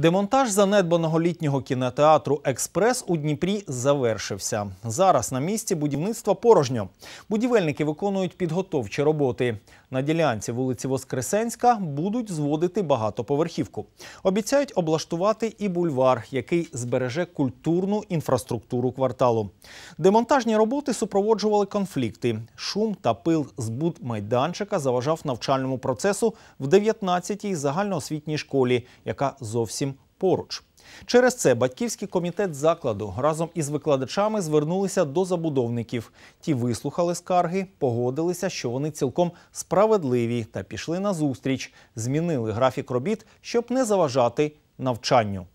Демонтаж занедбаного літнього кінотеатру Експрес у Дніпрі завершився. Зараз на місці будівництва порожньо. Будівельники виконують підготовчі роботи. На ділянці вулиці Воскресенська будуть зводити багатоповерхівку. Обіцяють облаштувати і бульвар, який збереже культурну інфраструктуру кварталу. Демонтажні роботи супроводжували конфлікти. Шум та пил з будмайданчика заважав навчальному процесу в 19-й загальноосвітній школі, яка зовсім поруч. Через це батьківський комітет закладу разом із викладачами звернулися до забудовників. Ті вислухали скарги, погодилися, що вони цілком справедливі та пішли на зустріч. Змінили графік робіт, щоб не заважати навчанню.